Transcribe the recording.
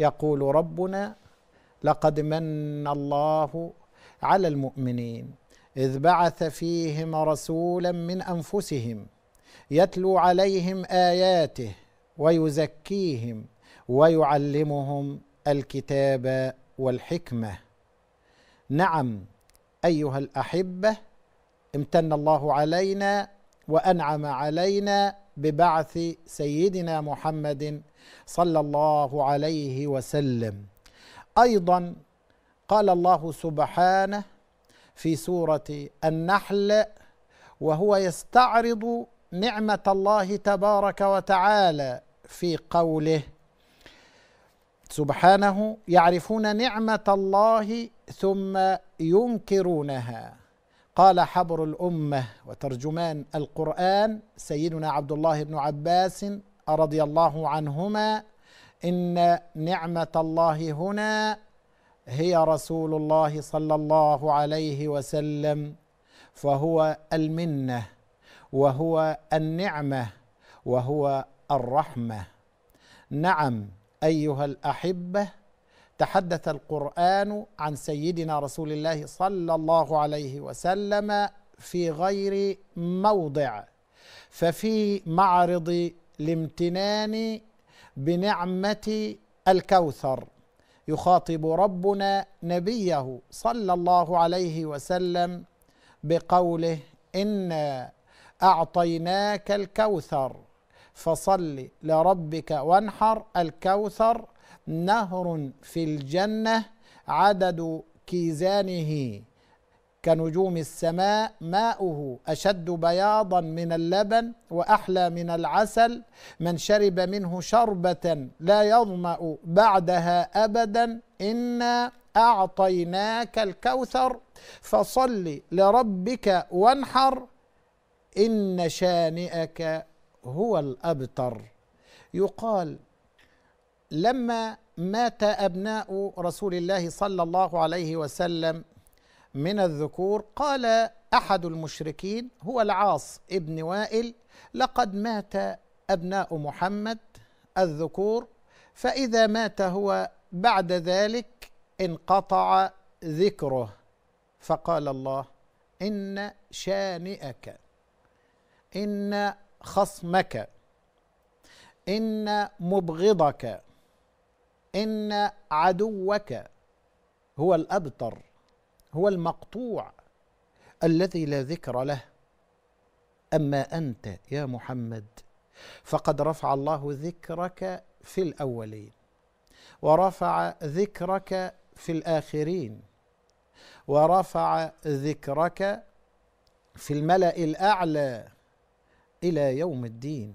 يقول ربنا لقد من الله على المؤمنين اذ بعث فيهم رسولا من انفسهم يتلو عليهم اياته ويزكيهم ويعلمهم الكتاب والحكمه نعم ايها الاحبه امتن الله علينا وانعم علينا ببعث سيدنا محمد صلى الله عليه وسلم ايضا قال الله سبحانه في سوره النحل وهو يستعرض نعمه الله تبارك وتعالى في قوله سبحانه يعرفون نعمه الله ثم ينكرونها قال حبر الأمة وترجمان القرآن سيدنا عبد الله بن عباس رضي الله عنهما إن نعمة الله هنا هي رسول الله صلى الله عليه وسلم فهو المنة وهو النعمة وهو الرحمة نعم أيها الأحبة تحدث القرآن عن سيدنا رسول الله صلى الله عليه وسلم في غير موضع ففي معرض الامتنان بنعمة الكوثر يخاطب ربنا نبيه صلى الله عليه وسلم بقوله إنا أعطيناك الكوثر فصل لربك وانحر الكوثر نهر في الجنة عدد كيزانه كنجوم السماء ماؤه أشد بياضا من اللبن وأحلى من العسل من شرب منه شربة لا يظمأ بعدها أبدا إنا أعطيناك الكوثر فصل لربك وانحر إن شانئك هو الأبتر يقال لما مات أبناء رسول الله صلى الله عليه وسلم من الذكور قال أحد المشركين هو العاص ابن وائل لقد مات أبناء محمد الذكور فإذا مات هو بعد ذلك انقطع ذكره فقال الله إن شانئك إن خصمك إن مبغضك ان عدوك هو الابتر هو المقطوع الذي لا ذكر له اما انت يا محمد فقد رفع الله ذكرك في الاولين ورفع ذكرك في الاخرين ورفع ذكرك في الملا الاعلى الى يوم الدين